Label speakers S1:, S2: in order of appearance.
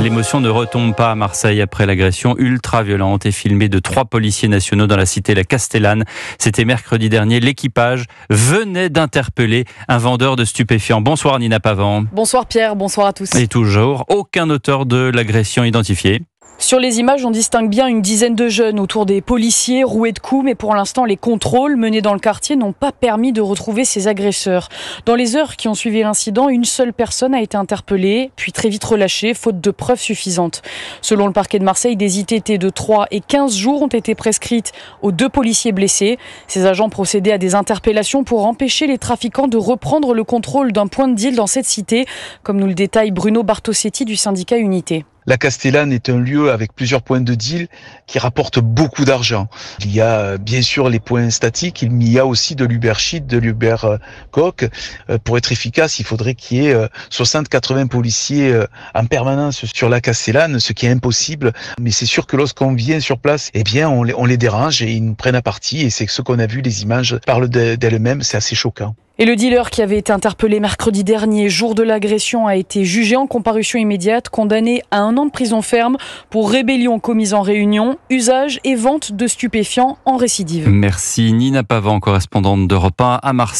S1: L'émotion ne retombe pas à Marseille après l'agression ultra-violente et filmée de trois policiers nationaux dans la cité La Castellane. C'était mercredi dernier. L'équipage venait d'interpeller un vendeur de stupéfiants. Bonsoir Nina Pavan.
S2: Bonsoir Pierre, bonsoir à tous. Et
S1: toujours, aucun auteur de l'agression identifié.
S2: Sur les images, on distingue bien une dizaine de jeunes autour des policiers roués de coups, mais pour l'instant, les contrôles menés dans le quartier n'ont pas permis de retrouver ces agresseurs. Dans les heures qui ont suivi l'incident, une seule personne a été interpellée, puis très vite relâchée, faute de preuves suffisantes. Selon le parquet de Marseille, des ITT de 3 et 15 jours ont été prescrites aux deux policiers blessés. Ces agents procédaient à des interpellations pour empêcher les trafiquants de reprendre le contrôle d'un point de deal dans cette cité, comme nous le détaille Bruno Bartosetti du syndicat
S3: Unité. La Castellane est un lieu avec plusieurs points de deal qui rapportent beaucoup d'argent. Il y a euh, bien sûr les points statiques, il y a aussi de l'Uber de l'Uber euh, Pour être efficace, il faudrait qu'il y ait 60-80 euh, policiers en permanence sur la Castellane, ce qui est impossible. Mais c'est sûr que lorsqu'on vient sur place, eh bien, on les, dérange et ils nous prennent à partie. Et c'est ce qu'on a vu, les images parlent d'elles-mêmes, c'est assez choquant.
S2: Et le dealer qui avait été interpellé mercredi dernier, jour de l'agression, a été jugé en comparution immédiate, condamné à un an de prison ferme pour rébellion commise en réunion, usage et vente de stupéfiants en récidive.
S1: Merci Nina Pavan, correspondante d'Europe 1 à Marseille.